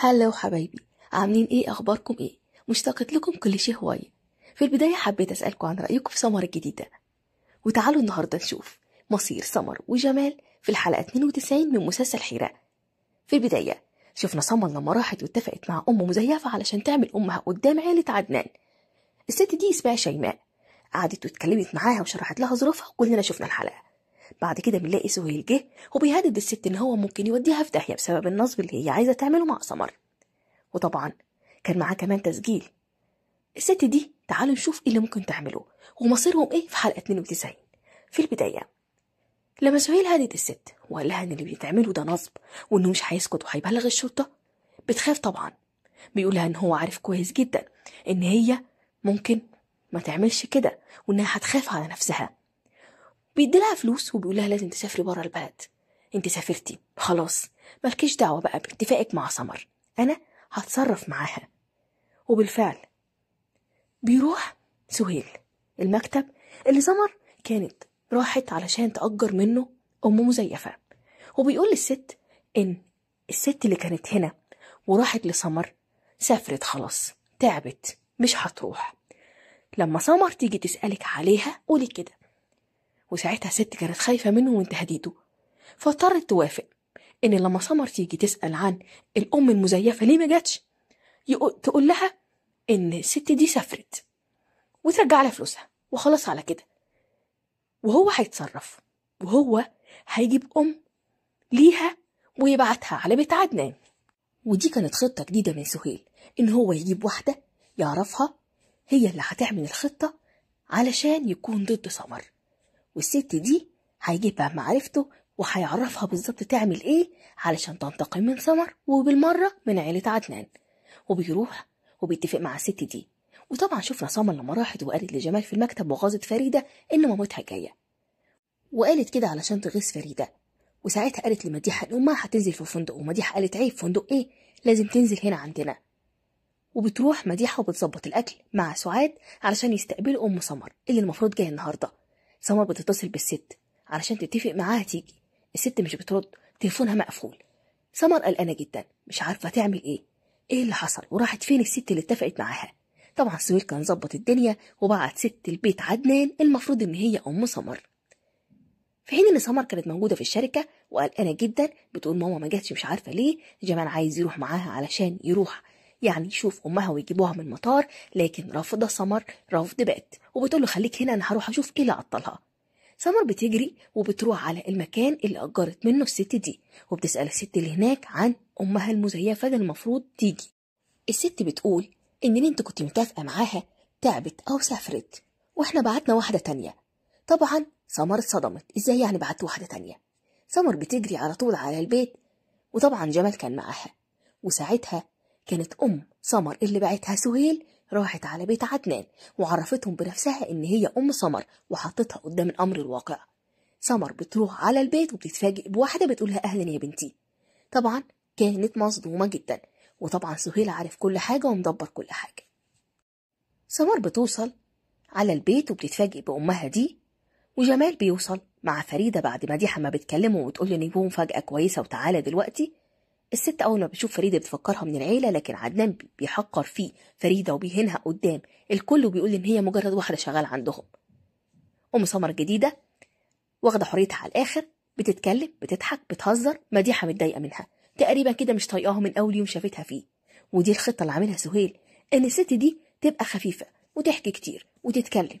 هلا وحبايبي عاملين ايه اخباركم ايه مشتاقة لكم كل شيء هواي في البداية حبيت اسألكم عن رأيكم في سمر الجديدة وتعالوا النهاردة نشوف مصير سمر وجمال في الحلقة 92 من مسلسل حيرة في البداية شفنا سمر لما راحت واتفقت مع أم مزيفة علشان تعمل أمها قدام عيلة عدنان الست دي اسمها شيماء قعدت واتكلمت معاها وشرحت لها ظروفها وكلنا شفنا الحلقة بعد كده بنلاقي سهيل جه وبيهدد الست ان هو ممكن يوديها في داهيه بسبب النصب اللي هي عايزه تعمله مع سمر وطبعا كان معاه كمان تسجيل الست دي تعالوا نشوف ايه اللي ممكن تعمله ومصيرهم ايه في حلقه 92 في البدايه لما سهيل هدد الست وقال لها ان اللي بيتعمله ده نصب وانه مش هيسكت وهيبلغ الشرطه بتخاف طبعا بيقول لها ان هو عارف كويس جدا ان هي ممكن ما تعملش كده وانها هتخاف على نفسها بيدي لها فلوس وبيقول لها لازم تسافري بره البلد انت سافرتي خلاص مالكيش دعوه بقى باتفاقك مع سمر انا هتصرف معاها وبالفعل بيروح سهيل المكتب اللي سمر كانت راحت علشان تأجر منه أم مزيفة وبيقول للست إن الست اللي كانت هنا وراحت لسمر سافرت خلاص تعبت مش هتروح لما سمر تيجي تسألك عليها قولي كده وساعتها الست كانت خايفة منه من تهديده فاضطرت توافق إن لما سمر تيجي تسأل عن الأم المزيفة ليه ما جاتش تقول لها إن الست دي سافرت وترجع لها فلوسها وخلاص على كده وهو هيتصرف وهو هيجيب أم ليها ويبعتها على بيت عدنان ودي كانت خطة جديدة من سهيل إن هو يجيب واحدة يعرفها هي اللي هتعمل الخطة علشان يكون ضد سمر والست دي هيجيبها معرفته وهيعرفها بالظبط تعمل ايه علشان تنتقم من سمر وبالمرة من عيلة عدنان وبيروح وبيتفق مع الست دي وطبعا شفنا سمر لما راحت وقالت لجمال في المكتب وغاظت فريدة إن مامتها جاية وقالت كده علشان تغيظ فريدة وساعتها قالت لمديحة إن أمها هتنزل في الفندق ومديحة قالت عيب فندق إيه لازم تنزل هنا عندنا وبتروح مديحة وبتظبط الأكل مع سعاد علشان يستقبلوا أم سمر اللي المفروض جاية النهاردة سمر بتتصل بالست علشان تتفق معاها تيجي الست مش بترد تليفونها مقفول سمر قلقانه جدا مش عارفه تعمل ايه ايه اللي حصل وراحت فين الست اللي اتفقت معاها طبعا سهير كان ظبط الدنيا وبعت ست البيت عدنان المفروض ان هي ام سمر في حين ان سمر كانت موجوده في الشركه وقلقانه جدا بتقول ماما ما جاتش مش عارفه ليه جمال عايز يروح معاها علشان يروح يعني يشوف امها ويجيبوها من المطار لكن رفض سمر رفض بات وبتقول له خليك هنا انا هروح اشوف ايه اللي عطلها سمر بتجري وبتروح على المكان اللي اجرت منه الست دي وبتسال الست اللي هناك عن امها المزيفه اللي المفروض تيجي الست بتقول ان اللي انت كنت متفقه معاها تعبت او سافرت واحنا بعتنا واحده تانية طبعا سمر اتصدمت ازاي يعني بعت واحده تانية سمر بتجري على طول على البيت وطبعا جمال كان معاها وساعتها كانت أم سمر اللي بعتها سهيل راحت على بيت عدنان وعرفتهم بنفسها إن هي أم سمر وحطتها قدام الأمر الواقع سمر بتروح على البيت وبتتفاجئ بواحدة بتقولها أهلا يا بنتي طبعا كانت مصدومة جدا وطبعا سهيل عارف كل حاجة ومدبر كل حاجة سمر بتوصل على البيت وبتتفاجئ بأمها دي وجمال بيوصل مع فريدة بعد ما دي حما بتكلمه وتقول له نجوم فجأة كويسة وتعالى دلوقتي الست أول ما بتشوف فريدة بتفكرها من العيلة لكن عدنان بيحقر فيه فريدة وبيهينها قدام الكل بيقول إن هي مجرد واحدة شغالة عندهم أم سمر الجديدة واخدة حريتها على الآخر بتتكلم بتضحك بتهزر مديحة متضايقة منها تقريبا كده مش طايقاها من أول يوم شافتها فيه ودي الخطة اللي عاملها سهيل إن الست دي تبقى خفيفة وتحكي كتير وتتكلم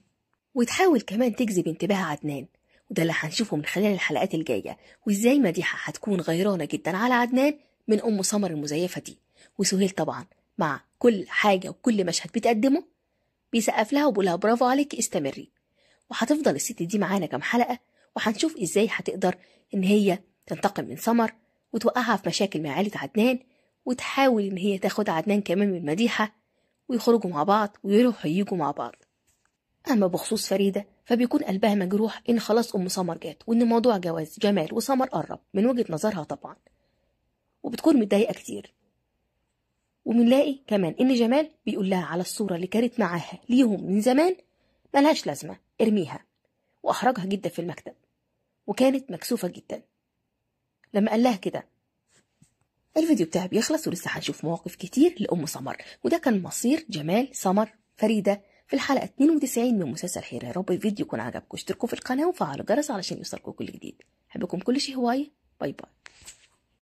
وتحاول كمان تجذب انتباه عدنان وده اللي هنشوفه من خلال الحلقات الجاية وإزاي مديحة هتكون غيرانة جدا على عدنان من أم سمر المزيفة دي وسهيل طبعا مع كل حاجة وكل مشهد بتقدمه بيسقف لها وبيقولها برافو عليك استمري وهتفضل الست دي معانا كام حلقة وهنشوف ازاي هتقدر ان هي تنتقم من سمر وتوقعها في مشاكل مع عيلة عدنان وتحاول ان هي تاخد عدنان كمان من مديحة ويخرجوا مع بعض ويروحوا يجوا مع بعض أما بخصوص فريدة فبيكون قلبها مجروح إن خلاص أم سمر جات وإن موضوع جواز جمال وسمر قرب من وجهة نظرها طبعا وبتكون متضايقة كتير وبنلاقي كمان إن جمال بيقول لها على الصورة اللي كانت معاها ليهم من زمان ملهاش لازمة ارميها وأحرجها جدا في المكتب وكانت مكسوفة جدا لما قال لها كده الفيديو بتاعي بيخلص ولسه هنشوف مواقف كتير لأم سمر وده كان مصير جمال سمر فريدة في الحلقة 92 من مسلسل حيرة يا رب الفيديو يكون عجبكم اشتركوا في القناة وفعلوا الجرس علشان يوصلكم كل جديد أحبكم كل شيء هواي باي باي